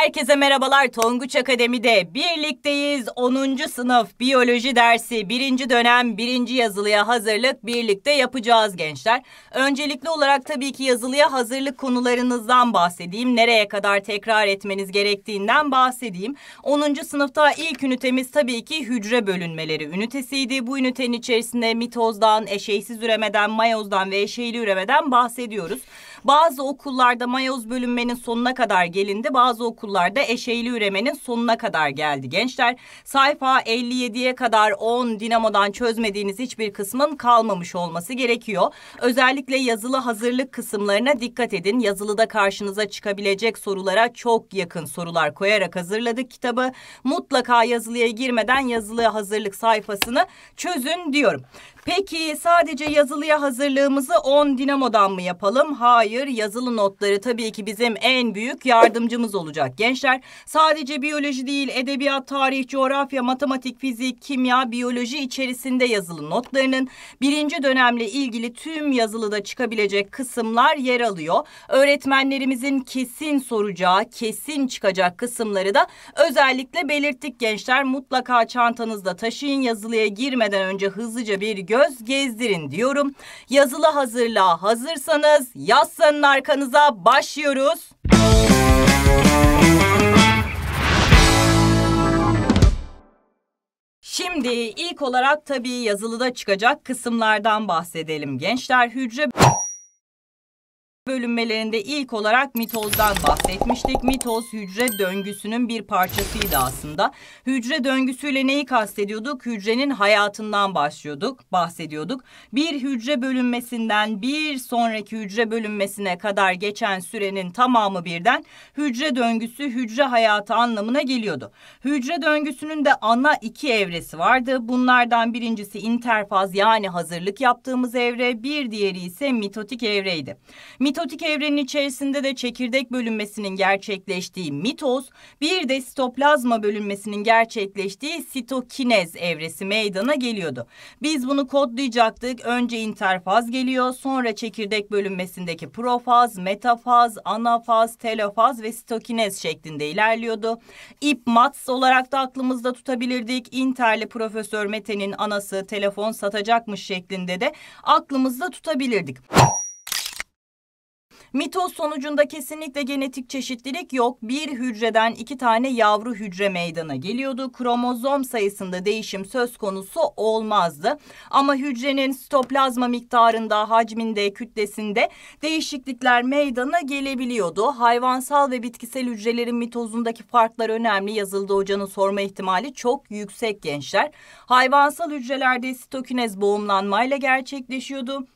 Herkese merhabalar Tonguç Akademi'de birlikteyiz 10. sınıf biyoloji dersi 1. dönem 1. yazılıya hazırlık birlikte yapacağız gençler. Öncelikli olarak tabii ki yazılıya hazırlık konularınızdan bahsedeyim. Nereye kadar tekrar etmeniz gerektiğinden bahsedeyim. 10. sınıfta ilk ünitemiz tabii ki hücre bölünmeleri ünitesiydi. Bu ünitenin içerisinde mitozdan, eşeysiz üremeden, mayozdan ve eşeyli üremeden bahsediyoruz. Bazı okullarda mayoz bölünmenin sonuna kadar gelindi. Bazı okullarda eşeğli üremenin sonuna kadar geldi gençler. Sayfa 57'ye kadar 10 dinamodan çözmediğiniz hiçbir kısmın kalmamış olması gerekiyor. Özellikle yazılı hazırlık kısımlarına dikkat edin. Yazılıda karşınıza çıkabilecek sorulara çok yakın sorular koyarak hazırladık kitabı. Mutlaka yazılıya girmeden yazılı hazırlık sayfasını çözün diyorum. Peki sadece yazılıya hazırlığımızı 10 Dinamo'dan mı yapalım? Hayır, yazılı notları tabii ki bizim en büyük yardımcımız olacak gençler. Sadece biyoloji değil, edebiyat, tarih, coğrafya, matematik, fizik, kimya, biyoloji içerisinde yazılı notlarının birinci dönemle ilgili tüm yazılıda çıkabilecek kısımlar yer alıyor. Öğretmenlerimizin kesin soracağı, kesin çıkacak kısımları da özellikle belirttik gençler. Mutlaka çantanızda taşıyın yazılıya girmeden önce hızlıca bir gö göz gezdirin diyorum. Yazılı hazırla, hazırsanız yazsanın arkanıza başlıyoruz. Şimdi ilk olarak tabii yazılıda çıkacak kısımlardan bahsedelim. Gençler hücre bölünmelerinde ilk olarak mitozdan bahsetmiştik. Mitoz hücre döngüsünün bir parçasıydı aslında. Hücre döngüsüyle neyi kastediyorduk? Hücrenin hayatından başlıyorduk, bahsediyorduk. Bir hücre bölünmesinden bir sonraki hücre bölünmesine kadar geçen sürenin tamamı birden hücre döngüsü hücre hayatı anlamına geliyordu. Hücre döngüsünün de ana iki evresi vardı. Bunlardan birincisi interfaz yani hazırlık yaptığımız evre, bir diğeri ise mitotik evreydi. Mitotik Mitotik evrenin içerisinde de çekirdek bölünmesinin gerçekleştiği mitoz, bir de sitoplazma bölünmesinin gerçekleştiği sitokinez evresi meydana geliyordu. Biz bunu kodlayacaktık. Önce interfaz geliyor, sonra çekirdek bölünmesindeki profaz, metafaz, anafaz, telofaz ve sitokinez şeklinde ilerliyordu. İp mats olarak da aklımızda tutabilirdik. Interli Profesör Mete'nin anası telefon satacakmış şeklinde de aklımızda tutabilirdik. Mitoz sonucunda kesinlikle genetik çeşitlilik yok. Bir hücreden iki tane yavru hücre meydana geliyordu. Kromozom sayısında değişim söz konusu olmazdı. Ama hücrenin sitoplazma miktarında, hacminde, kütlesinde değişiklikler meydana gelebiliyordu. Hayvansal ve bitkisel hücrelerin mitozundaki farklar önemli. Yazıldı hocanın sorma ihtimali çok yüksek gençler. Hayvansal hücrelerde sitokinez boğumlanmayla gerçekleşiyordu.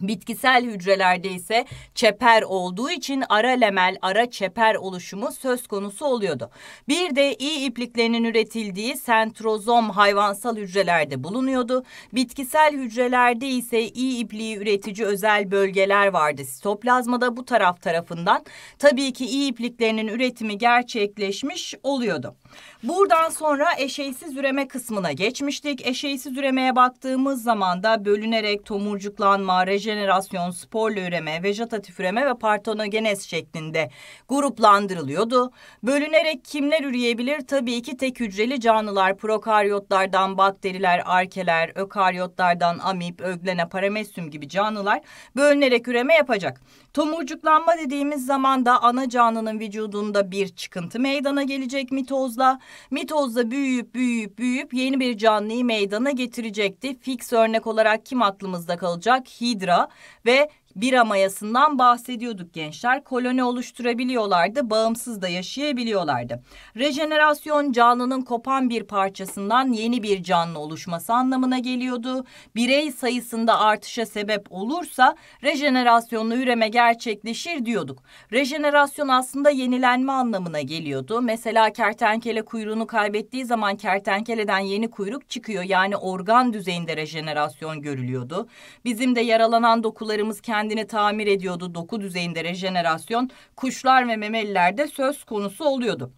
Bitkisel hücrelerde ise çeper olduğu için ara lemel, ara çeper oluşumu söz konusu oluyordu. Bir de iyi ipliklerinin üretildiği sentrozom hayvansal hücrelerde bulunuyordu. Bitkisel hücrelerde ise iyi ipliği üretici özel bölgeler vardı. Sitoplazmada bu taraf tarafından tabii ki iyi ipliklerinin üretimi gerçekleşmiş oluyordu. Buradan sonra eşeysiz üreme kısmına geçmiştik. Eşeysiz üremeye baktığımız zaman da bölünerek tomurcuklanma, reje kojenerasyon, sporlu üreme, vejetatif üreme ve partonogenez şeklinde gruplandırılıyordu. Bölünerek kimler üreyebilir? Tabii ki tek hücreli canlılar, prokaryotlardan bakteriler, arkeler, ökaryotlardan amip, öglene, paramecium gibi canlılar bölünerek üreme yapacak. Tomurcuklanma dediğimiz zaman da ana canlının vücudunda bir çıkıntı meydana gelecek mitozla. Mitozla büyüyüp büyüyüp büyüyüp yeni bir canlıyı meydana getirecekti. Fix örnek olarak kim aklımızda kalacak? Hidra ve bira mayasından bahsediyorduk gençler. Koloni oluşturabiliyorlardı, bağımsız da yaşayabiliyorlardı. Rejenerasyon canlının kopan bir parçasından yeni bir canlı oluşması anlamına geliyordu. Birey sayısında artışa sebep olursa rejenerasyonlu üreme gerçekleşir diyorduk. Rejenerasyon aslında yenilenme anlamına geliyordu. Mesela kertenkele kuyruğunu kaybettiği zaman kertenkeleden yeni kuyruk çıkıyor. Yani organ düzeyinde rejenerasyon görülüyordu. Bizim de yaralanan dokularımız kendi kendini tamir ediyordu. Doku düzeyinde rejenerasyon kuşlar ve memelilerde söz konusu oluyordu.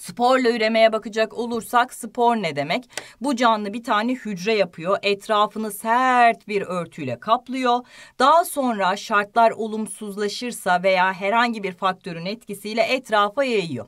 Sporla üremeye bakacak olursak spor ne demek? Bu canlı bir tane hücre yapıyor. Etrafını sert bir örtüyle kaplıyor. Daha sonra şartlar olumsuzlaşırsa veya herhangi bir faktörün etkisiyle etrafa yayıyor.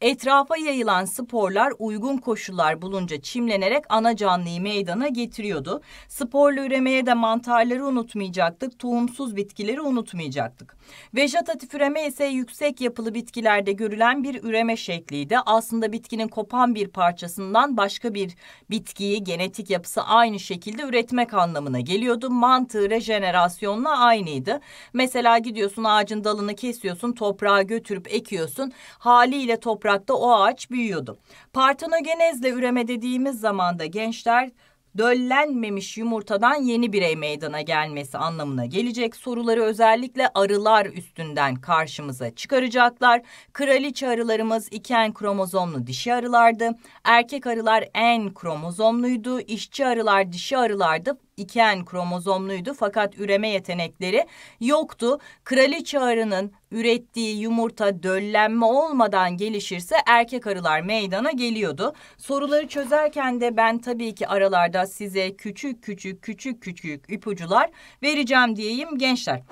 Etrafa yayılan sporlar uygun koşullar bulunca çimlenerek ana canlıyı meydana getiriyordu. Sporla üremeye de mantarları unutmayacaktık. Tohumsuz bitkileri unutmayacaktık. Vejetatif üreme ise yüksek yapılı bitkilerde görülen bir üreme şekliydi aslında bitkinin kopan bir parçasından başka bir bitkiyi genetik yapısı aynı şekilde üretmek anlamına geliyordu. Mantığı rejenerasyonla aynıydı. Mesela gidiyorsun ağacın dalını kesiyorsun toprağa götürüp ekiyorsun haliyle toprakta o ağaç büyüyordu. Partenogenezle üreme dediğimiz zaman da gençler döllenmemiş yumurtadan yeni birey meydana gelmesi anlamına gelecek. Soruları özellikle arılar üstünden karşımıza çıkaracaklar. Kraliçe arılarımız iki kromozomlu dişi arılardı. Erkek arılar en kromozomluydu. İşçi arılar dişi arılardı diken kromozomluydu fakat üreme yetenekleri yoktu. Kraliçe arının ürettiği yumurta döllenme olmadan gelişirse erkek arılar meydana geliyordu. Soruları çözerken de ben tabii ki aralarda size küçük küçük küçük küçük ipucular vereceğim diyeyim gençler.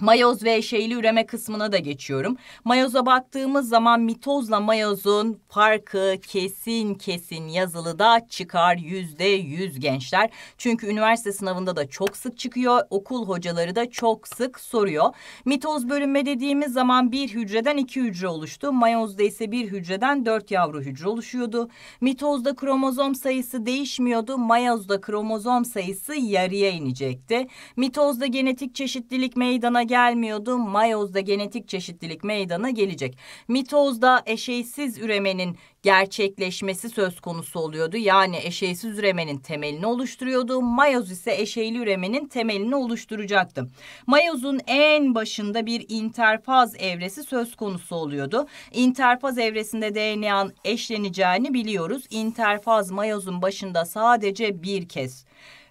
Mayoz ve şeyli üreme kısmına da geçiyorum. Mayoza baktığımız zaman mitozla mayozun farkı kesin kesin yazılı da çıkar yüzde yüz gençler. Çünkü üniversite sınavında da çok sık çıkıyor. Okul hocaları da çok sık soruyor. Mitoz bölünme dediğimiz zaman bir hücreden iki hücre oluştu. Mayozda ise bir hücreden dört yavru hücre oluşuyordu. Mitozda kromozom sayısı değişmiyordu. Mayozda kromozom sayısı yarıya inecekti. Mitozda genetik çeşitlilik meydana gelmiyordu. Mayozda genetik çeşitlilik meydana gelecek. Mitozda eşeysiz üremenin gerçekleşmesi söz konusu oluyordu. Yani eşeysiz üremenin temelini oluşturuyordu. Mayoz ise eşeyli üremenin temelini oluşturacaktı. Mayozun en başında bir interfaz evresi söz konusu oluyordu. İnterfaz evresinde DNA'nın eşleneceğini biliyoruz. İnterfaz mayozun başında sadece bir kez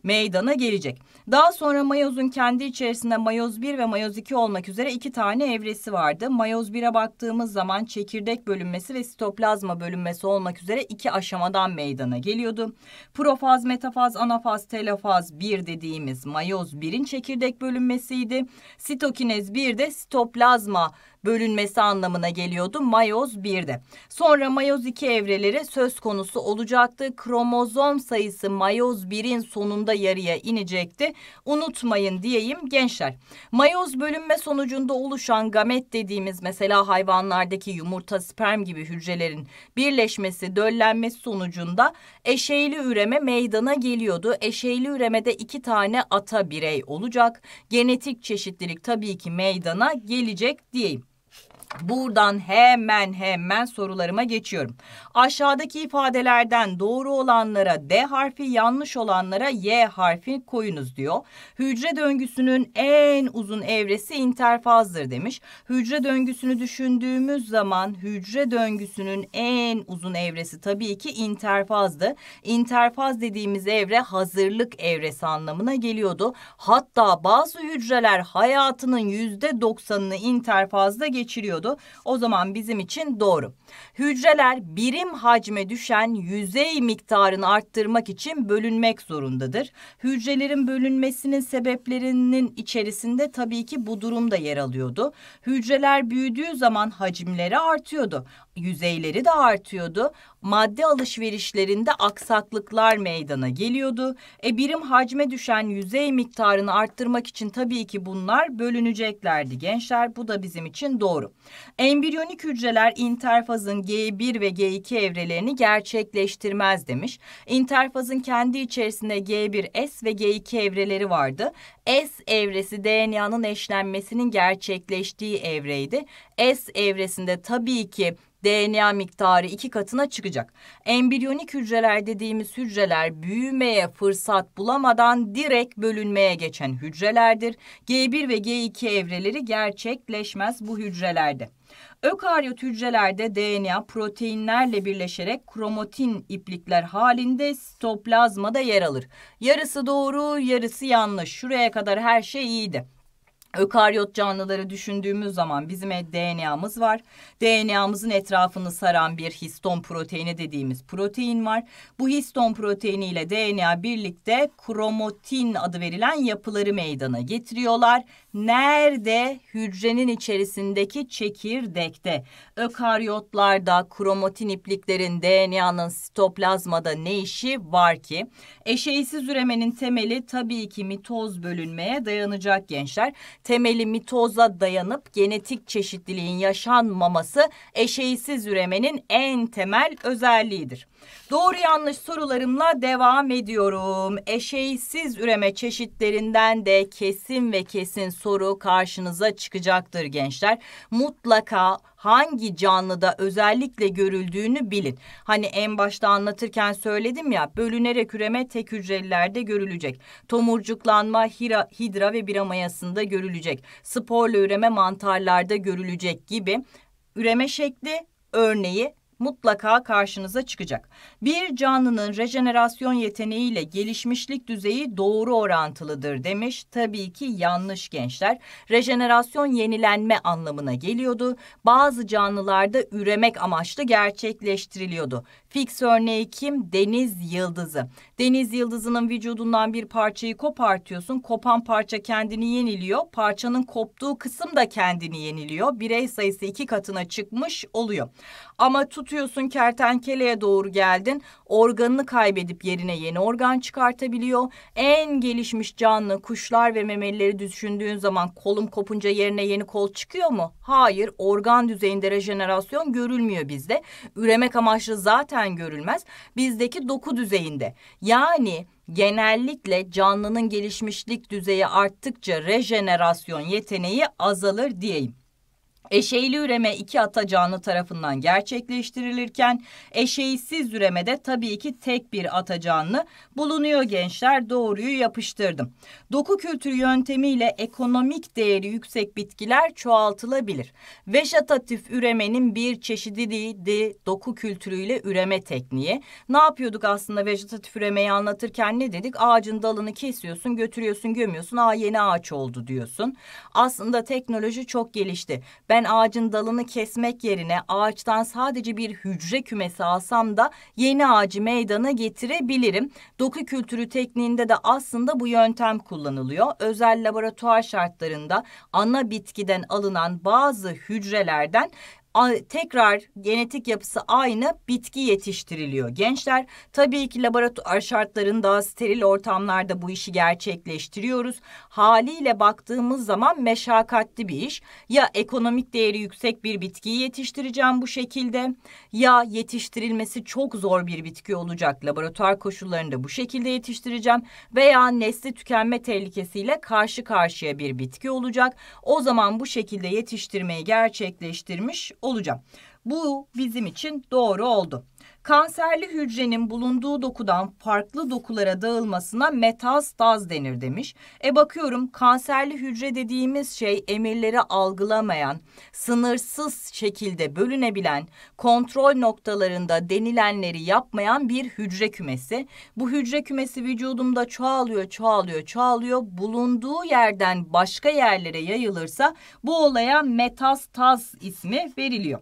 meydana gelecek. Daha sonra mayozun kendi içerisinde mayoz 1 ve mayoz 2 olmak üzere iki tane evresi vardı. Mayoz 1'e baktığımız zaman çekirdek bölünmesi ve sitoplazma bölünmesi olmak üzere iki aşamadan meydana geliyordu. Profaz, metafaz, anafaz, telofaz 1 dediğimiz mayoz 1'in çekirdek bölünmesiydi. Sitokinez 1 de sitoplazma bölünmesi anlamına geliyordu. Mayoz 1'de. Sonra mayoz 2 evreleri söz konusu olacaktı. Kromozom sayısı mayoz 1'in sonunda yarıya inecekti. Unutmayın diyeyim gençler. Mayoz bölünme sonucunda oluşan gamet dediğimiz mesela hayvanlardaki yumurta, sperm gibi hücrelerin birleşmesi, döllenmesi sonucunda eşeyli üreme meydana geliyordu. Eşeyli üremede iki tane ata birey olacak. Genetik çeşitlilik tabii ki meydana gelecek diyeyim. Buradan hemen hemen sorularıma geçiyorum. Aşağıdaki ifadelerden doğru olanlara D harfi, yanlış olanlara Y harfi koyunuz diyor. Hücre döngüsünün en uzun evresi interfazdır demiş. Hücre döngüsünü düşündüğümüz zaman hücre döngüsünün en uzun evresi tabii ki interfazdı. İnterfaz dediğimiz evre hazırlık evresi anlamına geliyordu. Hatta bazı hücreler hayatının yüzde doksanını interfazda geçiriyor gerekiyordu. O zaman bizim için doğru. Hücreler birim hacme düşen yüzey miktarını arttırmak için bölünmek zorundadır. Hücrelerin bölünmesinin sebeplerinin içerisinde tabii ki bu durum da yer alıyordu. Hücreler büyüdüğü zaman hacimleri artıyordu yüzeyleri de artıyordu. Madde alışverişlerinde aksaklıklar meydana geliyordu. E birim hacme düşen yüzey miktarını arttırmak için tabii ki bunlar bölüneceklerdi gençler. Bu da bizim için doğru. Embriyonik hücreler interfazın G1 ve G2 evrelerini gerçekleştirmez demiş. İnterfazın kendi içerisinde G1S ve G2 evreleri vardı. S evresi DNA'nın eşlenmesinin gerçekleştiği evreydi. S evresinde tabii ki DNA miktarı iki katına çıkacak. Embriyonik hücreler dediğimiz hücreler büyümeye fırsat bulamadan direkt bölünmeye geçen hücrelerdir. G1 ve G2 evreleri gerçekleşmez bu hücrelerde. Ökaryot hücrelerde DNA proteinlerle birleşerek kromatin iplikler halinde sitoplazmada yer alır. Yarısı doğru, yarısı yanlış. Şuraya kadar her şey iyiydi. Ökaryot canlıları düşündüğümüz zaman bizim e, DNA'mız var. DNA'mızın etrafını saran bir histon proteini dediğimiz protein var. Bu histon proteini ile DNA birlikte kromatin adı verilen yapıları meydana getiriyorlar Nerede? Hücrenin içerisindeki çekirdekte. Ökaryotlarda, kromatin ipliklerin, DNA'nın sitoplazmada ne işi var ki? Eşeğsiz üremenin temeli tabii ki mitoz bölünmeye dayanacak gençler. Temeli mitoza dayanıp genetik çeşitliliğin yaşanmaması eşeğsiz üremenin en temel özelliğidir. Doğru yanlış sorularımla devam ediyorum. Eşeğsiz üreme çeşitlerinden de kesin ve kesin soru karşınıza çıkacaktır gençler. Mutlaka hangi canlıda özellikle görüldüğünü bilin. Hani en başta anlatırken söyledim ya bölünerek üreme tek hücrelilerde görülecek. Tomurcuklanma hira, hidra ve biramayasında görülecek. Sporla üreme mantarlarda görülecek gibi üreme şekli örneği mutlaka karşınıza çıkacak. Bir canlının rejenerasyon yeteneğiyle gelişmişlik düzeyi doğru orantılıdır demiş. Tabii ki yanlış gençler. Rejenerasyon yenilenme anlamına geliyordu. Bazı canlılarda üremek amaçlı gerçekleştiriliyordu. Fix örneği kim? Deniz yıldızı. Deniz yıldızının vücudundan bir parçayı kopartıyorsun. Kopan parça kendini yeniliyor. Parçanın koptuğu kısım da kendini yeniliyor. Birey sayısı iki katına çıkmış oluyor. Ama tutuyorsun kertenkeleye doğru geldin. Organını kaybedip yerine yeni organ çıkartabiliyor. En gelişmiş canlı kuşlar ve memelileri düşündüğün zaman kolum kopunca yerine yeni kol çıkıyor mu? Hayır organ düzeyinde rejenerasyon görülmüyor bizde. Üremek amaçlı zaten zaten görülmez. Bizdeki doku düzeyinde. Yani genellikle canlının gelişmişlik düzeyi arttıkça rejenerasyon yeteneği azalır diyeyim. Eşeyli üreme iki ata canlı tarafından gerçekleştirilirken eşeğsiz üremede tabii ki tek bir ata canlı bulunuyor gençler doğruyu yapıştırdım. Doku kültürü yöntemiyle ekonomik değeri yüksek bitkiler çoğaltılabilir. Veşatatif üremenin bir çeşidiydi doku kültürüyle üreme tekniği. Ne yapıyorduk aslında vejetatif üremeyi anlatırken ne dedik? Ağacın dalını kesiyorsun götürüyorsun gömüyorsun aa yeni ağaç oldu diyorsun. Aslında teknoloji çok gelişti. Ben ben ağacın dalını kesmek yerine ağaçtan sadece bir hücre kümesi alsam da yeni ağacı meydana getirebilirim. Doku kültürü tekniğinde de aslında bu yöntem kullanılıyor. Özel laboratuvar şartlarında ana bitkiden alınan bazı hücrelerden tekrar genetik yapısı aynı bitki yetiştiriliyor. Gençler tabii ki laboratuvar şartlarında steril ortamlarda bu işi gerçekleştiriyoruz. Haliyle baktığımız zaman meşakkatli bir iş. Ya ekonomik değeri yüksek bir bitkiyi yetiştireceğim bu şekilde ya yetiştirilmesi çok zor bir bitki olacak. Laboratuvar koşullarında bu şekilde yetiştireceğim veya nesli tükenme tehlikesiyle karşı karşıya bir bitki olacak. O zaman bu şekilde yetiştirmeyi gerçekleştirmiş olacağım. Bu bizim için doğru oldu. Kanserli hücrenin bulunduğu dokudan farklı dokulara dağılmasına metastaz denir demiş. E bakıyorum kanserli hücre dediğimiz şey emirleri algılamayan, sınırsız şekilde bölünebilen, kontrol noktalarında denilenleri yapmayan bir hücre kümesi. Bu hücre kümesi vücudumda çoğalıyor, çoğalıyor, çoğalıyor. Bulunduğu yerden başka yerlere yayılırsa bu olaya metastaz ismi veriliyor.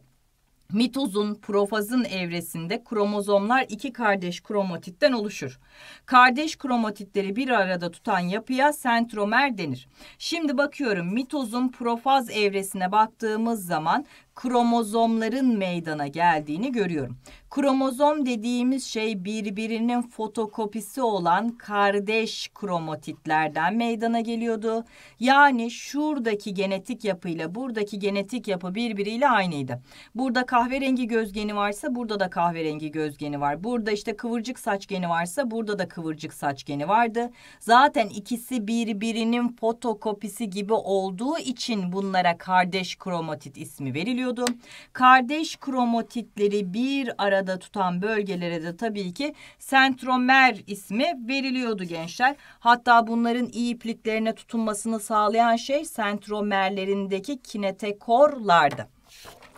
Mitozun profazın evresinde kromozomlar iki kardeş kromatitten oluşur. Kardeş kromatitleri bir arada tutan yapıya sentromer denir. Şimdi bakıyorum mitozun profaz evresine baktığımız zaman kromozomların meydana geldiğini görüyorum. Kromozom dediğimiz şey birbirinin fotokopisi olan kardeş kromatitlerden meydana geliyordu. Yani şuradaki genetik yapıyla buradaki genetik yapı birbiriyle aynıydı. Burada kahverengi göz geni varsa burada da kahverengi göz geni var. Burada işte kıvırcık saç geni varsa burada da kıvırcık saç geni vardı. Zaten ikisi birbirinin fotokopisi gibi olduğu için bunlara kardeş kromatit ismi veriliyor oluyordu. Kardeş kromatitleri bir arada tutan bölgelere de tabii ki sentromer ismi veriliyordu gençler. Hatta bunların iyi ipliklerine tutunmasını sağlayan şey sentromerlerindeki kinetekorlardı.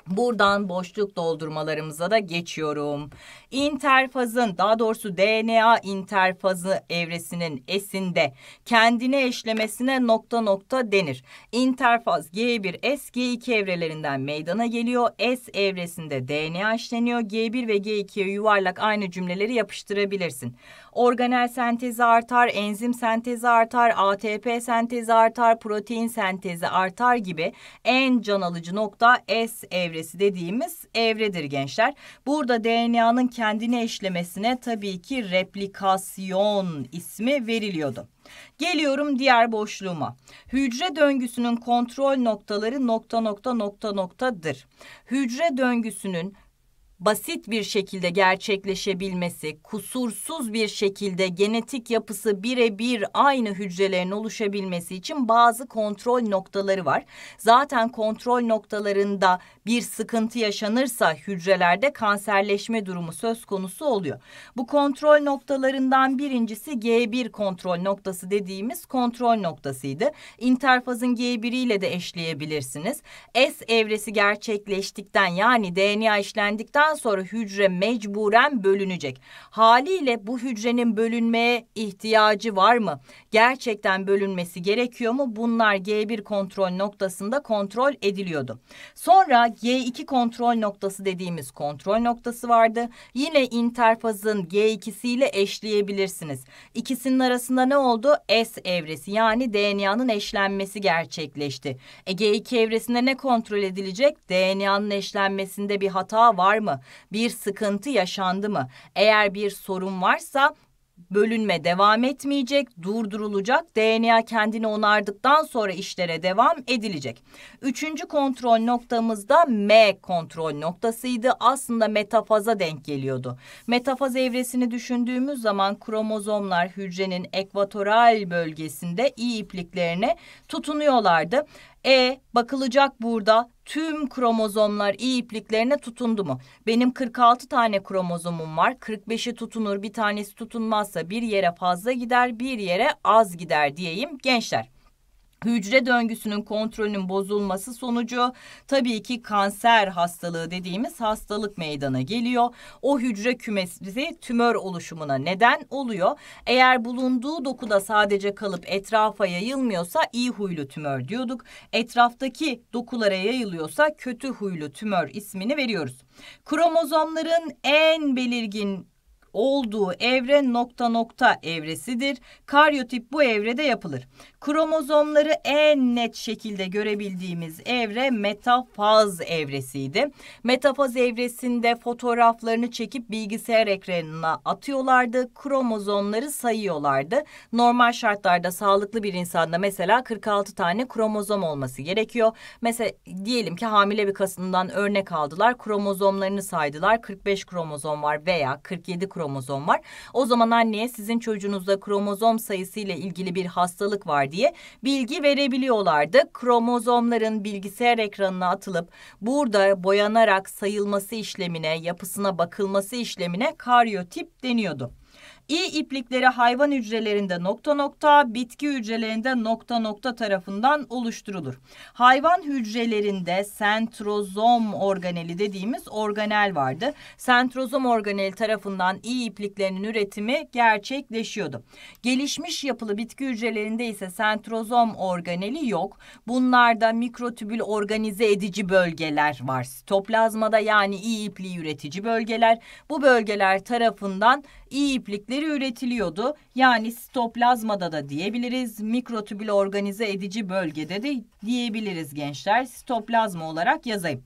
Buradan boşluk doldurmalarımıza da geçiyorum. İnterfazın daha doğrusu DNA interfazı evresinin esinde kendine eşlemesine nokta nokta denir. İnterfaz G1S G2 evrelerinden meydana geliyor. S evresinde DNA işleniyor. G1 ve G2'ye yuvarlak aynı cümleleri yapıştırabilirsin organel sentezi artar, enzim sentezi artar, ATP sentezi artar, protein sentezi artar gibi en can alıcı nokta S evresi dediğimiz evredir gençler. Burada DNA'nın kendini eşlemesine tabii ki replikasyon ismi veriliyordu. Geliyorum diğer boşluğuma. Hücre döngüsünün kontrol noktaları nokta nokta nokta noktadır. Hücre döngüsünün basit bir şekilde gerçekleşebilmesi, kusursuz bir şekilde genetik yapısı birebir aynı hücrelerin oluşabilmesi için bazı kontrol noktaları var. Zaten kontrol noktalarında bir sıkıntı yaşanırsa hücrelerde kanserleşme durumu söz konusu oluyor. Bu kontrol noktalarından birincisi G1 kontrol noktası dediğimiz kontrol noktasıydı. İnterfazın G1 ile de eşleyebilirsiniz. S evresi gerçekleştikten yani DNA işlendikten öldükten sonra hücre mecburen bölünecek. Haliyle bu hücrenin bölünmeye ihtiyacı var mı? Gerçekten bölünmesi gerekiyor mu? Bunlar G1 kontrol noktasında kontrol ediliyordu. Sonra G2 kontrol noktası dediğimiz kontrol noktası vardı. Yine interfazın G2'siyle eşleyebilirsiniz. İkisinin arasında ne oldu? S evresi yani DNA'nın eşlenmesi gerçekleşti. E, G2 evresinde ne kontrol edilecek? DNA'nın eşlenmesinde bir hata var mı? Bir sıkıntı yaşandı mı? Eğer bir sorun varsa bölünme devam etmeyecek, durdurulacak, DNA kendini onardıktan sonra işlere devam edilecek. Üçüncü kontrol noktamızda M kontrol noktasıydı. Aslında metafaza denk geliyordu. Metafaz evresini düşündüğümüz zaman kromozomlar hücrenin ekvatoral bölgesinde iyi ipliklerine tutunuyorlardı. E bakılacak burada tüm kromozomlar iyi ipliklerine tutundu mu? Benim 46 tane kromozomum var. 45'i tutunur, bir tanesi tutunmazsa bir yere fazla gider, bir yere az gider diyeyim gençler hücre döngüsünün kontrolünün bozulması sonucu tabii ki kanser hastalığı dediğimiz hastalık meydana geliyor. O hücre kümesi tümör oluşumuna neden oluyor. Eğer bulunduğu dokuda sadece kalıp etrafa yayılmıyorsa iyi huylu tümör diyorduk. Etraftaki dokulara yayılıyorsa kötü huylu tümör ismini veriyoruz. Kromozomların en belirgin olduğu evre nokta nokta evresidir. Karyotip bu evrede yapılır. Kromozomları en net şekilde görebildiğimiz evre metafaz evresiydi. Metafaz evresinde fotoğraflarını çekip bilgisayar ekranına atıyorlardı. Kromozomları sayıyorlardı. Normal şartlarda sağlıklı bir insanda mesela 46 tane kromozom olması gerekiyor. Mesela diyelim ki hamile bir kasından örnek aldılar. Kromozomlarını saydılar. 45 kromozom var veya 47 kromozom kromozom var. O zaman anneye sizin çocuğunuzda kromozom sayısı ile ilgili bir hastalık var diye bilgi verebiliyorlardı. Kromozomların bilgisayar ekranına atılıp burada boyanarak sayılması işlemine, yapısına bakılması işlemine karyotip deniyordu. İ iplikleri hayvan hücrelerinde nokta nokta, bitki hücrelerinde nokta nokta tarafından oluşturulur. Hayvan hücrelerinde sentrozom organeli dediğimiz organel vardı. Sentrozom organeli tarafından i ipliklerinin üretimi gerçekleşiyordu. Gelişmiş yapılı bitki hücrelerinde ise sentrozom organeli yok. Bunlarda mikrotübül organize edici bölgeler var. Sitoplazmada yani i ipliği üretici bölgeler. Bu bölgeler tarafından i iplikleri maddeleri üretiliyordu. Yani sitoplazmada da diyebiliriz, mikrotübül organize edici bölgede de diyebiliriz gençler. Sitoplazma olarak yazayım.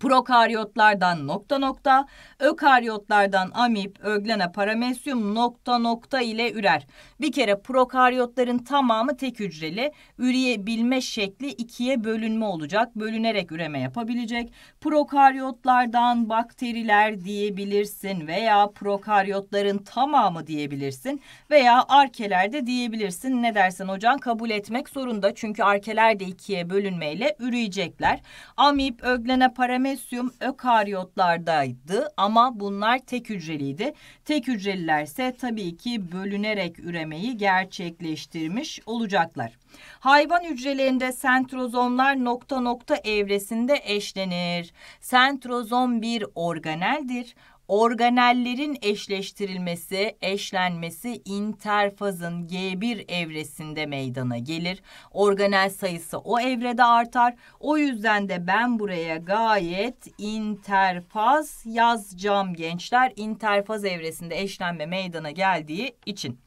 Prokaryotlardan nokta nokta, ökaryotlardan amip, öglena, paramesyum nokta nokta ile ürer. Bir kere prokaryotların tamamı tek hücreli. Üreyebilme şekli ikiye bölünme olacak. Bölünerek üreme yapabilecek. Prokaryotlardan bakteriler diyebilirsin veya prokaryotların tamamı diyebilirsin veya arkeler de diyebilirsin. Ne dersen hocam kabul etmek zorunda. Çünkü arkeler de ikiye bölünmeyle üreyecekler. Amip, öglena, paramesyum Tramesyum ökaryotlardaydı ama bunlar tek hücreliydi. Tek hücrelilerse tabii ki bölünerek üremeyi gerçekleştirmiş olacaklar. Hayvan hücrelerinde sentrozomlar nokta nokta evresinde eşlenir. Sentrozom bir organeldir organellerin eşleştirilmesi, eşlenmesi interfazın G1 evresinde meydana gelir. Organel sayısı o evrede artar. O yüzden de ben buraya gayet interfaz yazacağım gençler. Interfaz evresinde eşlenme meydana geldiği için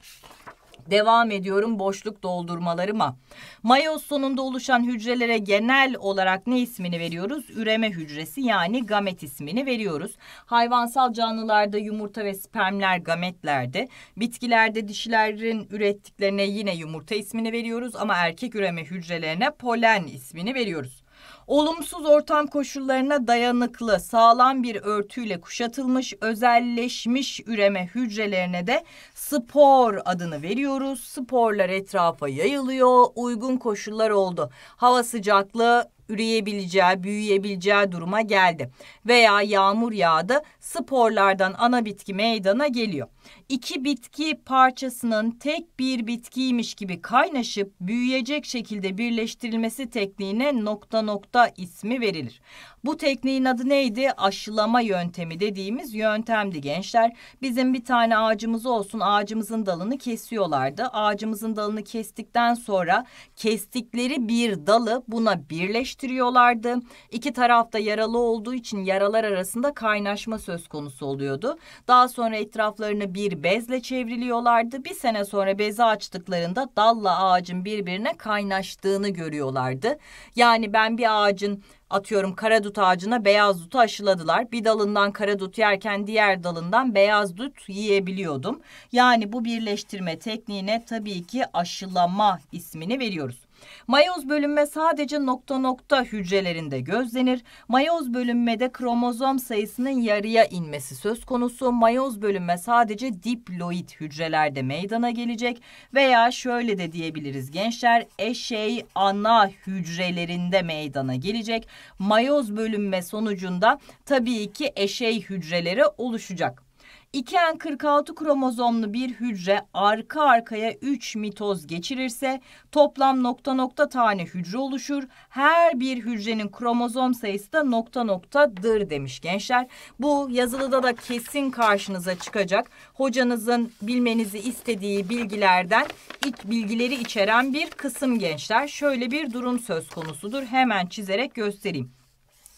devam ediyorum boşluk doldurmalarıma. Mayoz sonunda oluşan hücrelere genel olarak ne ismini veriyoruz? Üreme hücresi yani gamet ismini veriyoruz. Hayvansal canlılarda yumurta ve spermler gametlerde. Bitkilerde dişilerin ürettiklerine yine yumurta ismini veriyoruz ama erkek üreme hücrelerine polen ismini veriyoruz. Olumsuz ortam koşullarına dayanıklı sağlam bir örtüyle kuşatılmış özelleşmiş üreme hücrelerine de spor adını veriyoruz. Sporlar etrafa yayılıyor. Uygun koşullar oldu. Hava sıcaklığı üreyebileceği, büyüyebileceği duruma geldi. Veya yağmur yağdı, sporlardan ana bitki meydana geliyor iki bitki parçasının tek bir bitkiymiş gibi kaynaşıp büyüyecek şekilde birleştirilmesi tekniğine nokta nokta ismi verilir. Bu tekniğin adı neydi? Aşılama yöntemi dediğimiz yöntemdi gençler. Bizim bir tane ağacımız olsun ağacımızın dalını kesiyorlardı. Ağacımızın dalını kestikten sonra kestikleri bir dalı buna birleştiriyorlardı. İki tarafta yaralı olduğu için yaralar arasında kaynaşma söz konusu oluyordu. Daha sonra etraflarını bir bezle çevriliyorlardı. Bir sene sonra bezi açtıklarında dalla ağacın birbirine kaynaştığını görüyorlardı. Yani ben bir ağacın atıyorum kara dut ağacına beyaz dutu aşıladılar. Bir dalından kara dut yerken diğer dalından beyaz dut yiyebiliyordum. Yani bu birleştirme tekniğine tabii ki aşılama ismini veriyoruz. Mayoz bölünme sadece nokta nokta hücrelerinde gözlenir. Mayoz bölünmede kromozom sayısının yarıya inmesi söz konusu. Mayoz bölünme sadece diploid hücrelerde meydana gelecek veya şöyle de diyebiliriz gençler eşey ana hücrelerinde meydana gelecek. Mayoz bölünme sonucunda tabii ki eşey hücreleri oluşacak. 2N46 kromozomlu bir hücre arka arkaya 3 mitoz geçirirse toplam nokta nokta tane hücre oluşur. Her bir hücrenin kromozom sayısı da nokta noktadır demiş gençler. Bu yazılıda da kesin karşınıza çıkacak. Hocanızın bilmenizi istediği bilgilerden ilk bilgileri içeren bir kısım gençler. Şöyle bir durum söz konusudur. Hemen çizerek göstereyim.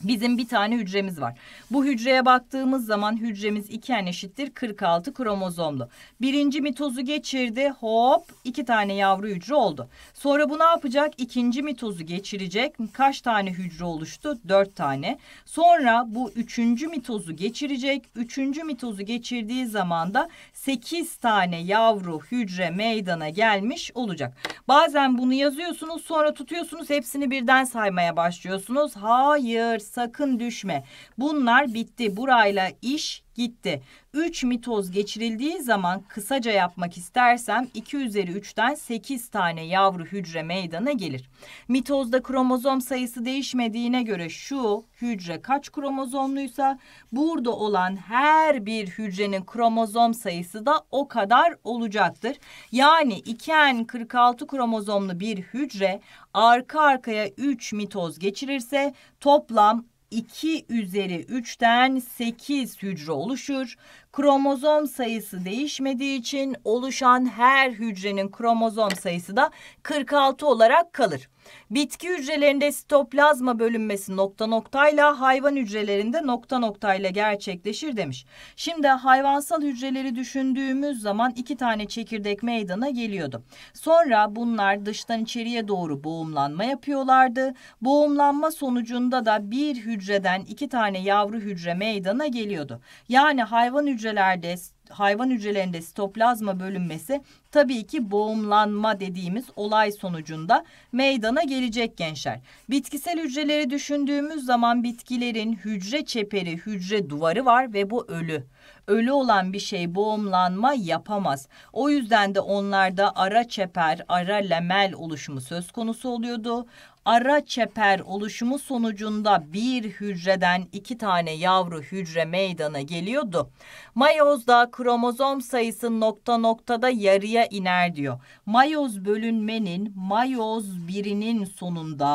Bizim bir tane hücremiz var. Bu hücreye baktığımız zaman hücremiz 2n eşittir 46 kromozomlu. Birinci mitozu geçirdi hop iki tane yavru hücre oldu. Sonra bu ne yapacak? İkinci mitozu geçirecek. Kaç tane hücre oluştu? Dört tane. Sonra bu üçüncü mitozu geçirecek. Üçüncü mitozu geçirdiği zaman da sekiz tane yavru hücre meydana gelmiş olacak. Bazen bunu yazıyorsunuz sonra tutuyorsunuz hepsini birden saymaya başlıyorsunuz. Hayır sakın düşme. Bunlar bitti. Burayla iş gitti. 3 mitoz geçirildiği zaman kısaca yapmak istersem 2 üzeri 3'ten 8 tane yavru hücre meydana gelir. Mitozda kromozom sayısı değişmediğine göre şu hücre kaç kromozomluysa burada olan her bir hücrenin kromozom sayısı da o kadar olacaktır. Yani 2N46 kromozomlu bir hücre arka arkaya 3 mitoz geçirirse toplam 2 üzeri 3'ten 8 hücre oluşur. Kromozom sayısı değişmediği için oluşan her hücrenin kromozom sayısı da 46 olarak kalır. Bitki hücrelerinde sitoplazma bölünmesi nokta noktayla hayvan hücrelerinde nokta noktayla gerçekleşir demiş. Şimdi hayvansal hücreleri düşündüğümüz zaman iki tane çekirdek meydana geliyordu. Sonra bunlar dıştan içeriye doğru boğumlanma yapıyorlardı. Boğumlanma sonucunda da bir hücreden iki tane yavru hücre meydana geliyordu. Yani hayvan hücrelerde hayvan hücrelerinde sitoplazma bölünmesi tabii ki boğumlanma dediğimiz olay sonucunda meydana gelecek gençler. Bitkisel hücreleri düşündüğümüz zaman bitkilerin hücre çeperi, hücre duvarı var ve bu ölü. Ölü olan bir şey boğumlanma yapamaz. O yüzden de onlarda ara çeper, ara lamel oluşumu söz konusu oluyordu ara çeper oluşumu sonucunda bir hücreden iki tane yavru hücre meydana geliyordu. Mayozda kromozom sayısı nokta noktada yarıya iner diyor. Mayoz bölünmenin mayoz birinin sonunda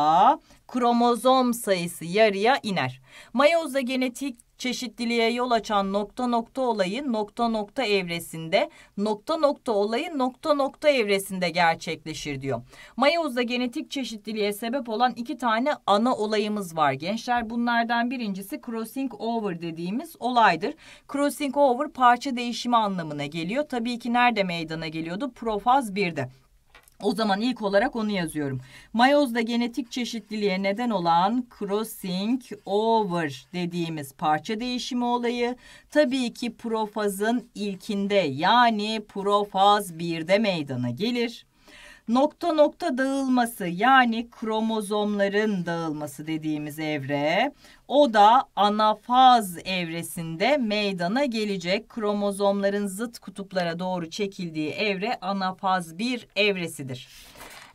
kromozom sayısı yarıya iner. Mayozda genetik çeşitliliğe yol açan nokta nokta olayı nokta nokta evresinde, nokta nokta olayı nokta nokta evresinde gerçekleşir diyor. Mayozda genetik çeşitliliğe sebep olan iki tane ana olayımız var gençler. Bunlardan birincisi crossing over dediğimiz olaydır. Crossing over parça değişimi anlamına geliyor. Tabii ki nerede meydana geliyordu? Profaz 1'de. O zaman ilk olarak onu yazıyorum. Mayozda genetik çeşitliliğe neden olan crossing over dediğimiz parça değişimi olayı tabii ki profazın ilkinde yani profaz 1'de meydana gelir nokta nokta dağılması yani kromozomların dağılması dediğimiz evre. O da anafaz evresinde meydana gelecek. Kromozomların zıt kutuplara doğru çekildiği evre anafaz bir evresidir.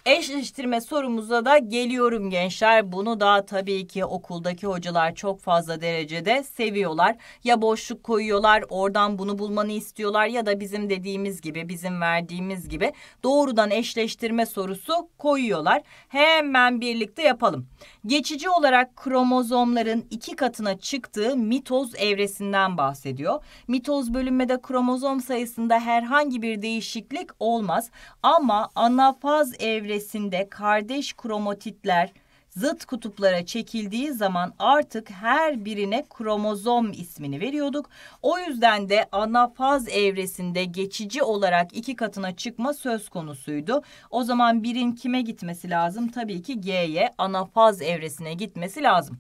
Eşleştirme sorumuza da geliyorum gençler. Bunu da tabii ki okuldaki hocalar çok fazla derecede seviyorlar. Ya boşluk koyuyorlar, oradan bunu bulmanı istiyorlar ya da bizim dediğimiz gibi, bizim verdiğimiz gibi doğrudan eşleştirme sorusu koyuyorlar. Hemen birlikte yapalım. Geçici olarak kromozomların iki katına çıktığı mitoz evresinden bahsediyor. Mitoz bölünmede kromozom sayısında herhangi bir değişiklik olmaz ama anafaz evresi evresinde kardeş kromatitler zıt kutuplara çekildiği zaman artık her birine kromozom ismini veriyorduk. O yüzden de ana faz evresinde geçici olarak iki katına çıkma söz konusuydu. O zaman birin kime gitmesi lazım? Tabii ki G'ye faz evresine gitmesi lazım.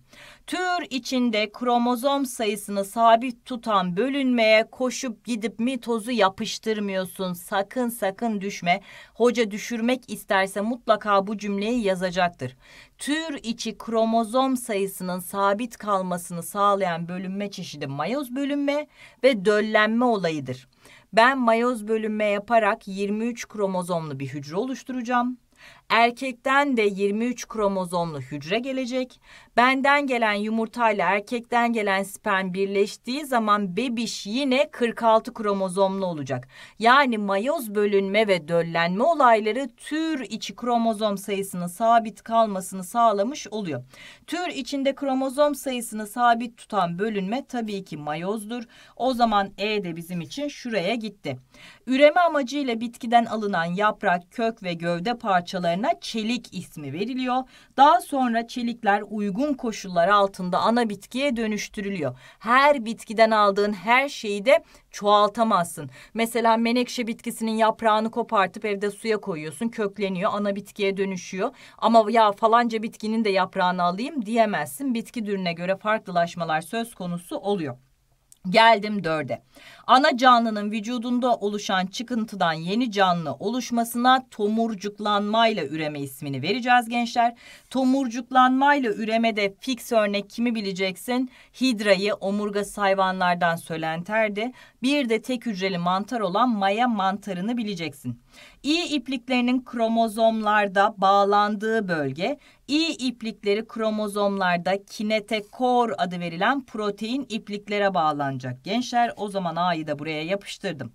Tür içinde kromozom sayısını sabit tutan bölünmeye koşup gidip mitozu yapıştırmıyorsun. Sakın sakın düşme. Hoca düşürmek isterse mutlaka bu cümleyi yazacaktır tür içi kromozom sayısının sabit kalmasını sağlayan bölünme çeşidi mayoz bölünme ve döllenme olayıdır. Ben mayoz bölünme yaparak 23 kromozomlu bir hücre oluşturacağım. Erkekten de 23 kromozomlu hücre gelecek. Benden gelen yumurtayla erkekten gelen sperm birleştiği zaman bebiş yine 46 kromozomlu olacak. Yani mayoz bölünme ve döllenme olayları tür içi kromozom sayısının sabit kalmasını sağlamış oluyor. Tür içinde kromozom sayısını sabit tutan bölünme tabii ki mayozdur. O zaman E de bizim için şuraya gitti. Üreme amacıyla bitkiden alınan yaprak, kök ve gövde parçalarını kaynaklarına çelik ismi veriliyor. Daha sonra çelikler uygun koşullar altında ana bitkiye dönüştürülüyor. Her bitkiden aldığın her şeyi de çoğaltamazsın. Mesela menekşe bitkisinin yaprağını kopartıp evde suya koyuyorsun. Kökleniyor, ana bitkiye dönüşüyor. Ama ya falanca bitkinin de yaprağını alayım diyemezsin. Bitki türüne göre farklılaşmalar söz konusu oluyor. Geldim dörde. Ana canlının vücudunda oluşan çıkıntıdan yeni canlı oluşmasına tomurcuklanmayla üreme ismini vereceğiz gençler. Tomurcuklanmayla üremede fix örnek kimi bileceksin? Hidrayı omurga hayvanlardan sölenterdi. Bir de tek hücreli mantar olan maya mantarını bileceksin. İyi ipliklerinin kromozomlarda bağlandığı bölge İ iplikleri kromozomlarda kinetekor adı verilen protein ipliklere bağlanacak. Gençler o zaman A'yı da buraya yapıştırdım.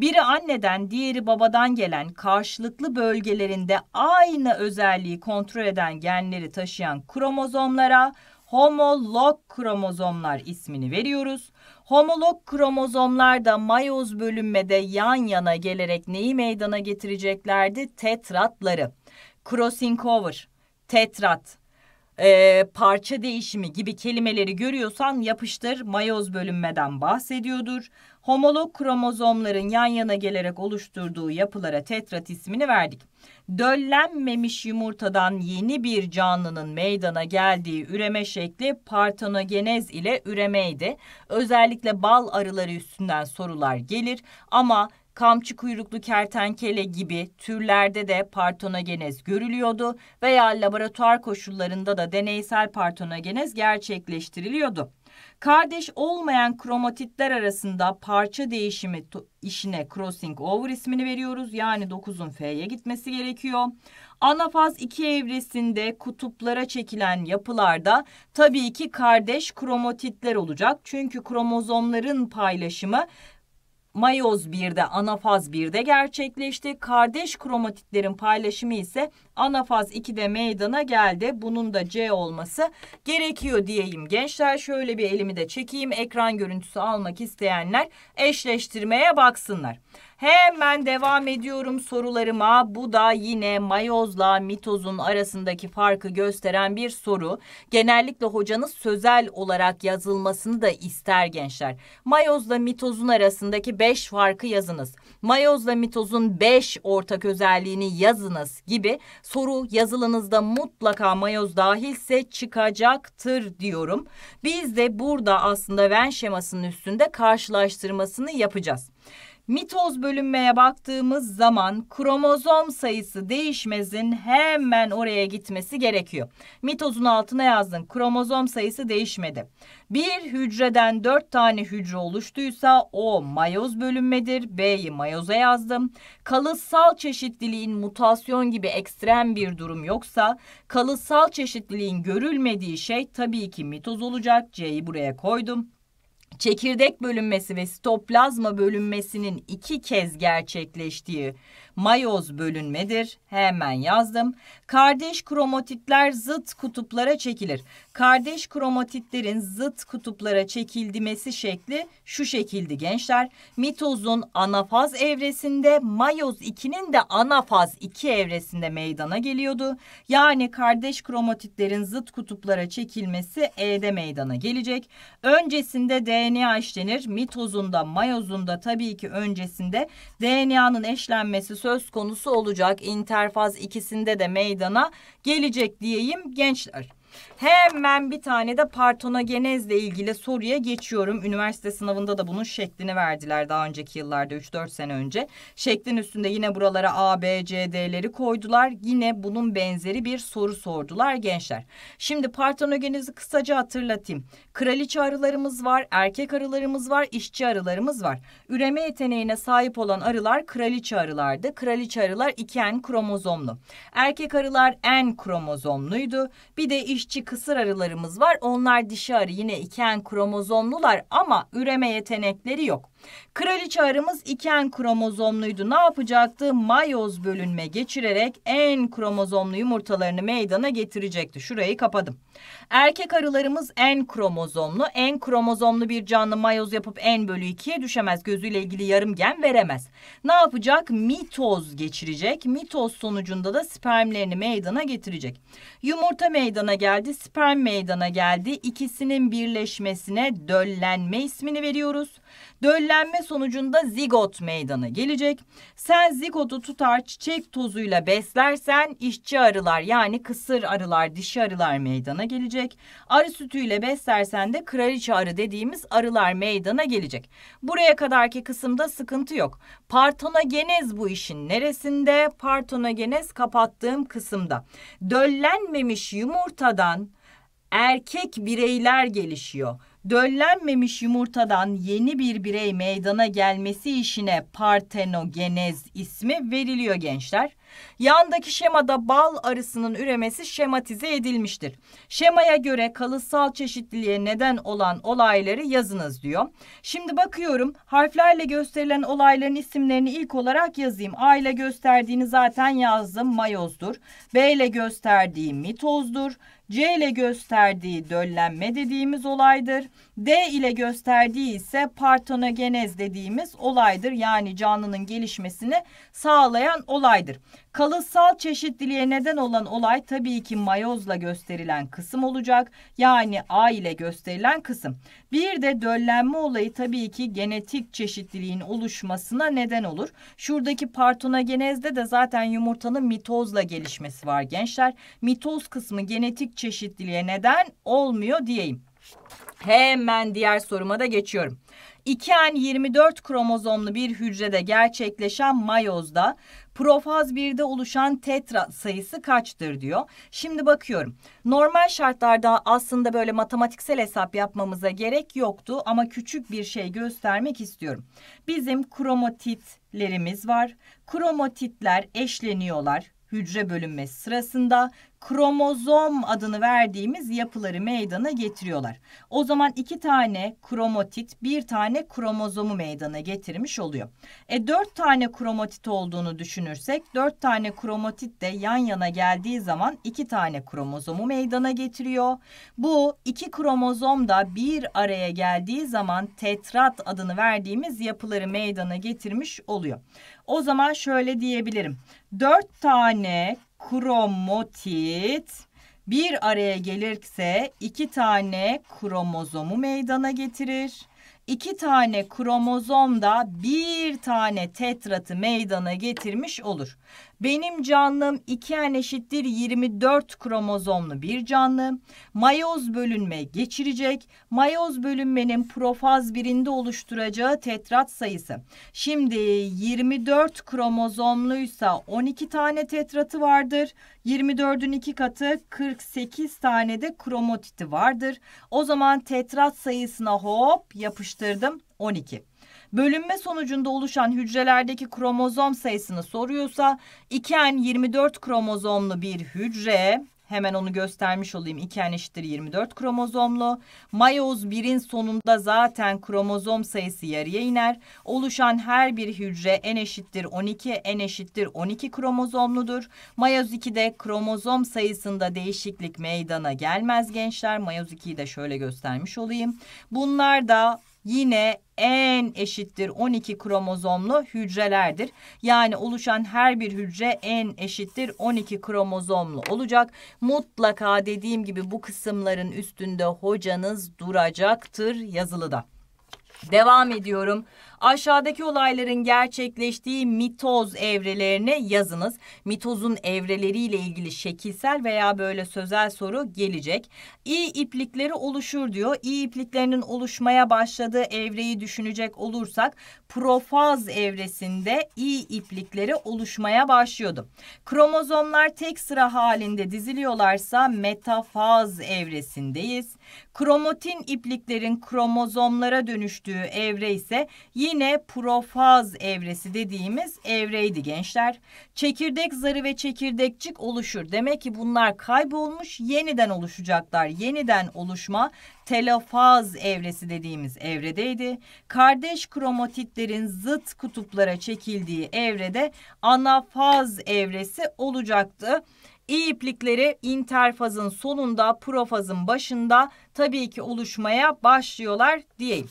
Biri anneden diğeri babadan gelen karşılıklı bölgelerinde aynı özelliği kontrol eden genleri taşıyan kromozomlara homolog kromozomlar ismini veriyoruz. Homolog kromozomlar da mayoz bölünmede yan yana gelerek neyi meydana getireceklerdi? Tetratları. Crossing over tetrat, e, parça değişimi gibi kelimeleri görüyorsan yapıştır mayoz bölünmeden bahsediyordur. Homolog kromozomların yan yana gelerek oluşturduğu yapılara tetrat ismini verdik. Döllenmemiş yumurtadan yeni bir canlının meydana geldiği üreme şekli partenogenez ile üremeydi. Özellikle bal arıları üstünden sorular gelir ama kamçı kuyruklu kertenkele gibi türlerde de partonogenez görülüyordu veya laboratuvar koşullarında da deneysel partonogenez gerçekleştiriliyordu. Kardeş olmayan kromatitler arasında parça değişimi işine crossing over ismini veriyoruz. Yani 9'un F'ye gitmesi gerekiyor. Anafaz 2 evresinde kutuplara çekilen yapılarda tabii ki kardeş kromatitler olacak. Çünkü kromozomların paylaşımı mayoz 1'de anafaz 1'de gerçekleşti. Kardeş kromatitlerin paylaşımı ise ana faz 2'de meydana geldi. Bunun da C olması gerekiyor diyeyim. Gençler şöyle bir elimi de çekeyim. Ekran görüntüsü almak isteyenler eşleştirmeye baksınlar. Hemen devam ediyorum sorularıma. Bu da yine mayozla mitozun arasındaki farkı gösteren bir soru. Genellikle hocanız sözel olarak yazılmasını da ister gençler. Mayozla mitozun arasındaki 5 farkı yazınız mayozla mitozun 5 ortak özelliğini yazınız gibi soru yazılınızda mutlaka mayoz dahilse çıkacaktır diyorum. Biz de burada aslında ven şemasının üstünde karşılaştırmasını yapacağız. Mitoz bölünmeye baktığımız zaman kromozom sayısı değişmezin hemen oraya gitmesi gerekiyor. Mitozun altına yazdın kromozom sayısı değişmedi. Bir hücreden dört tane hücre oluştuysa o mayoz bölünmedir. B'yi mayoza yazdım. Kalıtsal çeşitliliğin mutasyon gibi ekstrem bir durum yoksa kalıtsal çeşitliliğin görülmediği şey tabii ki mitoz olacak. C'yi buraya koydum çekirdek bölünmesi ve sitoplazma bölünmesinin iki kez gerçekleştiği Mayoz bölünmedir. Hemen yazdım. Kardeş kromatitler zıt kutuplara çekilir. Kardeş kromatitlerin zıt kutuplara çekildimesi şekli şu şekildi gençler. Mitozun anafaz evresinde mayoz 2'nin de anafaz 2 evresinde meydana geliyordu. Yani kardeş kromatitlerin zıt kutuplara çekilmesi E'de meydana gelecek. Öncesinde DNA eşlenir. Mitozunda mayozunda tabii ki öncesinde DNA'nın eşlenmesi söz konusu olacak. İnterfaz ikisinde de meydana gelecek diyeyim gençler. Hemen bir tane de partonogenezle ilgili soruya geçiyorum. Üniversite sınavında da bunun şeklini verdiler daha önceki yıllarda 3-4 sene önce. Şeklin üstünde yine buralara A, B, C, D'leri koydular. Yine bunun benzeri bir soru sordular gençler. Şimdi partenogenezi kısaca hatırlatayım. Kraliçe arılarımız var, erkek arılarımız var, işçi arılarımız var. Üreme yeteneğine sahip olan arılar kraliçe arılardı. Kraliçe arılar 2N kromozomlu. Erkek arılar N kromozomluydu. Bir de işçi kısır arılarımız var. Onlar dişi arı yine iken kromozomlular ama üreme yetenekleri yok. Kraliçe arımız iki kromozomluydu. Ne yapacaktı? Mayoz bölünme geçirerek en kromozomlu yumurtalarını meydana getirecekti. Şurayı kapadım. Erkek arılarımız en kromozomlu. En kromozomlu bir canlı mayoz yapıp en bölü ikiye düşemez. Gözüyle ilgili yarım gen veremez. Ne yapacak? Mitoz geçirecek. Mitoz sonucunda da spermlerini meydana getirecek. Yumurta meydana geldi, sperm meydana geldi. İkisinin birleşmesine döllenme ismini veriyoruz. Döllenme sonucunda zigot meydana gelecek. Sen zigotu tutar çiçek tozuyla beslersen işçi arılar yani kısır arılar, dişi arılar meydana gelecek. Arı sütüyle beslersen de kraliçe arı dediğimiz arılar meydana gelecek. Buraya kadarki kısımda sıkıntı yok. Partonogenez bu işin neresinde? Partonogenez kapattığım kısımda. Döllenmemiş yumurtadan erkek bireyler gelişiyor. Döllenmemiş yumurtadan yeni bir birey meydana gelmesi işine partenogenez ismi veriliyor gençler. Yandaki şemada bal arısının üremesi şematize edilmiştir. Şemaya göre kalıtsal çeşitliliğe neden olan olayları yazınız diyor. Şimdi bakıyorum harflerle gösterilen olayların isimlerini ilk olarak yazayım. A ile gösterdiğini zaten yazdım mayozdur. B ile gösterdiğim mitozdur. C ile gösterdiği döllenme dediğimiz olaydır. D ile gösterdiği ise partonogenez dediğimiz olaydır. Yani canlının gelişmesini sağlayan olaydır. Kalıtsal çeşitliliğe neden olan olay tabii ki mayozla gösterilen kısım olacak. Yani A ile gösterilen kısım. Bir de döllenme olayı tabii ki genetik çeşitliliğin oluşmasına neden olur. Şuradaki partonogenezde de zaten yumurtanın mitozla gelişmesi var gençler. Mitoz kısmı genetik çeşitliliğe neden olmuyor diyeyim. Hemen diğer soruma da geçiyorum. İki n 24 kromozomlu bir hücrede gerçekleşen mayozda profaz 1'de oluşan tetra sayısı kaçtır diyor. Şimdi bakıyorum. Normal şartlarda aslında böyle matematiksel hesap yapmamıza gerek yoktu ama küçük bir şey göstermek istiyorum. Bizim kromatitlerimiz var. Kromatitler eşleniyorlar hücre bölünmesi sırasında kromozom adını verdiğimiz yapıları meydana getiriyorlar. O zaman iki tane kromotit bir tane kromozomu meydana getirmiş oluyor. E dört tane kromotit olduğunu düşünürsek dört tane kromotit de yan yana geldiği zaman iki tane kromozomu meydana getiriyor. Bu iki kromozom da bir araya geldiği zaman tetrat adını verdiğimiz yapıları meydana getirmiş oluyor. O zaman şöyle diyebilirim. Dört tane kromotit bir araya gelirse iki tane kromozomu meydana getirir. İki tane kromozom da bir tane tetratı meydana getirmiş olur. Benim canlım iki n eşittir 24 kromozomlu bir canlı. Mayoz bölünme geçirecek. Mayoz bölünmenin profaz birinde oluşturacağı tetrat sayısı. Şimdi 24 kromozomluysa 12 tane tetratı vardır. 24'ün 2 katı 48 tane de kromotiti vardır. O zaman tetrat sayısına hop yapıştırdım 12 bölünme sonucunda oluşan hücrelerdeki kromozom sayısını soruyorsa 2n 24 kromozomlu bir hücre Hemen onu göstermiş olayım. 2N eşittir 24 kromozomlu. Mayoz 1'in sonunda zaten kromozom sayısı yarıya iner. Oluşan her bir hücre N eşittir 12, N eşittir 12 kromozomludur. Mayoz 2'de kromozom sayısında değişiklik meydana gelmez gençler. Mayoz 2'yi de şöyle göstermiş olayım. Bunlar da yine en eşittir 12 kromozomlu hücrelerdir. Yani oluşan her bir hücre en eşittir 12 kromozomlu olacak. Mutlaka dediğim gibi bu kısımların üstünde hocanız duracaktır yazılıda. Devam ediyorum. Aşağıdaki olayların gerçekleştiği mitoz evrelerini yazınız. Mitozun evreleriyle ilgili şekilsel veya böyle sözel soru gelecek. İyi iplikleri oluşur diyor. İyi ipliklerinin oluşmaya başladığı evreyi düşünecek olursak profaz evresinde iyi iplikleri oluşmaya başlıyordu. Kromozomlar tek sıra halinde diziliyorlarsa metafaz evresindeyiz. Kromotin ipliklerin kromozomlara dönüştüğü evre ise yine profaz evresi dediğimiz evreydi gençler. Çekirdek zarı ve çekirdekçik oluşur. Demek ki bunlar kaybolmuş yeniden oluşacaklar. Yeniden oluşma telofaz evresi dediğimiz evredeydi. Kardeş kromatitlerin zıt kutuplara çekildiği evrede anafaz evresi olacaktı. İyi iplikleri interfazın sonunda, profazın başında tabii ki oluşmaya başlıyorlar diyeyim.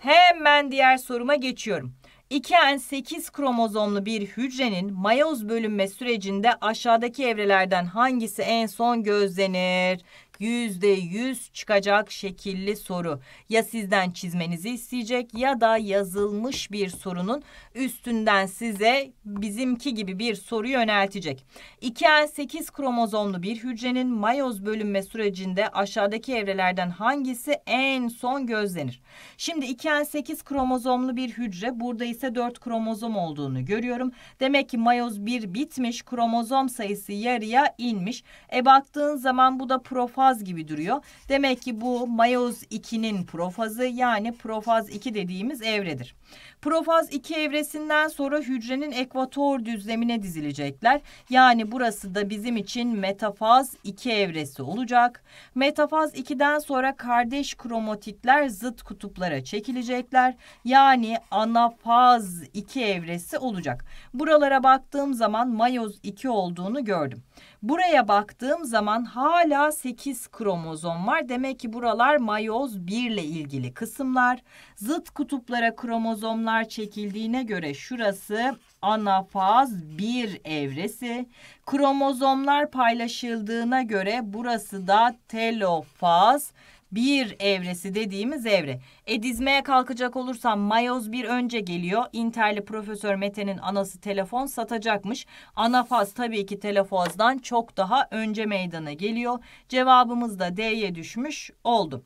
Hemen diğer soruma geçiyorum. 2N8 kromozomlu bir hücrenin mayoz bölünme sürecinde aşağıdaki evrelerden hangisi en son gözlenir? yüzde yüz çıkacak şekilli soru. Ya sizden çizmenizi isteyecek ya da yazılmış bir sorunun üstünden size bizimki gibi bir soru yöneltecek. 2N8 kromozomlu bir hücrenin mayoz bölünme sürecinde aşağıdaki evrelerden hangisi en son gözlenir? Şimdi 2N8 kromozomlu bir hücre burada ise 4 kromozom olduğunu görüyorum. Demek ki mayoz 1 bitmiş kromozom sayısı yarıya inmiş. E baktığın zaman bu da profa faz gibi duruyor. Demek ki bu mayoz 2'nin profazı yani profaz 2 dediğimiz evredir. Profaz 2 evresinden sonra hücrenin ekvator düzlemine dizilecekler. Yani burası da bizim için metafaz 2 evresi olacak. Metafaz 2'den sonra kardeş kromatitler zıt kutuplara çekilecekler. Yani anafaz 2 evresi olacak. Buralara baktığım zaman mayoz 2 olduğunu gördüm. Buraya baktığım zaman hala 8 kromozom var. Demek ki buralar mayoz 1 ile ilgili kısımlar. Zıt kutuplara kromozomlar atomlar çekildiğine göre şurası anafaz bir evresi. Kromozomlar paylaşıldığına göre burası da telofaz bir evresi dediğimiz evre. E dizmeye kalkacak olursam mayoz bir önce geliyor. Interli Profesör Mete'nin anası telefon satacakmış. Anafaz tabii ki telefazdan çok daha önce meydana geliyor. Cevabımız da D'ye düşmüş oldu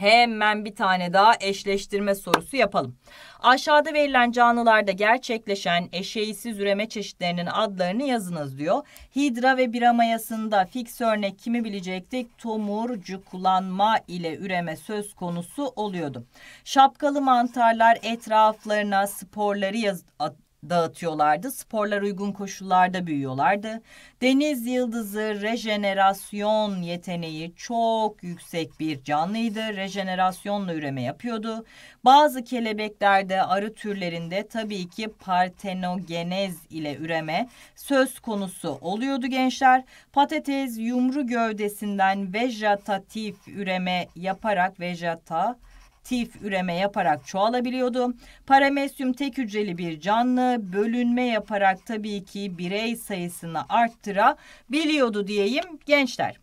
hemen bir tane daha eşleştirme sorusu yapalım. Aşağıda verilen canlılarda gerçekleşen eşeğisiz üreme çeşitlerinin adlarını yazınız diyor. Hidra ve bira mayasında fix örnek kimi bilecektik? Tomurcuklanma ile üreme söz konusu oluyordu. Şapkalı mantarlar etraflarına sporları yaz dağıtıyorlardı. Sporlar uygun koşullarda büyüyorlardı. Deniz yıldızı rejenerasyon yeteneği çok yüksek bir canlıydı. Rejenerasyonla üreme yapıyordu. Bazı kelebeklerde, arı türlerinde tabii ki partenogenez ile üreme söz konusu oluyordu gençler. Patates yumru gövdesinden vejetatif üreme yaparak vejeta tif üreme yaparak çoğalabiliyordu. Paramesyum tek hücreli bir canlı bölünme yaparak tabii ki birey sayısını arttırabiliyordu diyeyim gençler.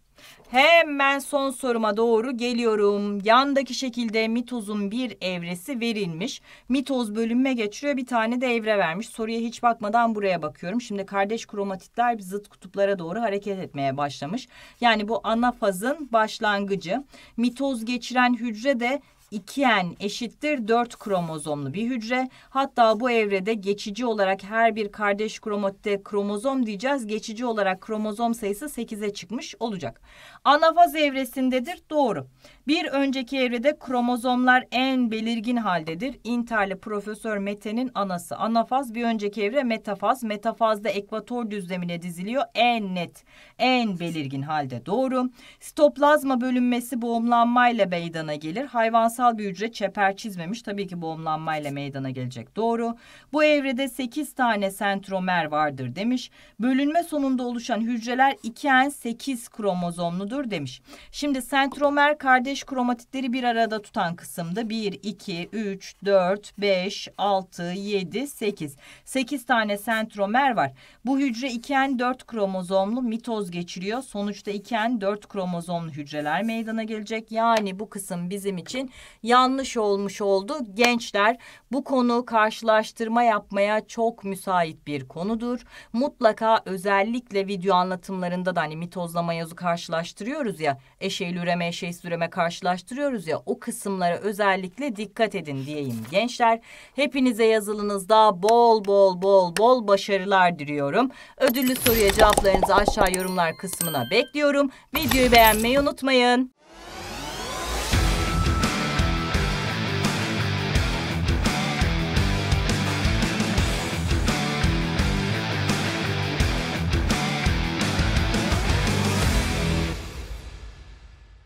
Hemen son soruma doğru geliyorum. Yandaki şekilde mitozun bir evresi verilmiş. Mitoz bölünme geçiriyor. Bir tane de evre vermiş. Soruya hiç bakmadan buraya bakıyorum. Şimdi kardeş kromatitler zıt kutuplara doğru hareket etmeye başlamış. Yani bu ana fazın başlangıcı. Mitoz geçiren hücre de 2N eşittir 4 kromozomlu bir hücre. Hatta bu evrede geçici olarak her bir kardeş kromatte kromozom diyeceğiz. Geçici olarak kromozom sayısı 8'e çıkmış olacak. Anafaz evresindedir. Doğru. Bir önceki evrede kromozomlar en belirgin haldedir. İnterli Profesör Mete'nin anası. Anafaz bir önceki evre metafaz. Metafazda ekvator düzlemine diziliyor. En net, en belirgin halde. Doğru. Stoplazma bölünmesi boğumlanmayla meydana gelir. Hayvansal bir hücre çeper çizmemiş. Tabii ki boğumlanmayla meydana gelecek. Doğru. Bu evrede 8 tane sentromer vardır demiş. Bölünme sonunda oluşan hücreler 2N8 kromozomludur olmuştur demiş. Şimdi sentromer kardeş kromatitleri bir arada tutan kısımda 1, 2, 3, 4, 5, 6, 7, 8. 8 tane sentromer var. Bu hücre 2N4 kromozomlu mitoz geçiriyor. Sonuçta 2N4 kromozomlu hücreler meydana gelecek. Yani bu kısım bizim için yanlış olmuş oldu. Gençler bu konu karşılaştırma yapmaya çok müsait bir konudur. Mutlaka özellikle video anlatımlarında da hani mitozlama yazı karşılaştırıyor karşılaştırıyoruz ya eşeği lüreme eşeği süreme karşılaştırıyoruz ya o kısımlara özellikle dikkat edin diyeyim gençler. Hepinize yazılınızda bol bol bol bol başarılar diliyorum. Ödüllü soruya cevaplarınızı aşağı yorumlar kısmına bekliyorum. Videoyu beğenmeyi unutmayın.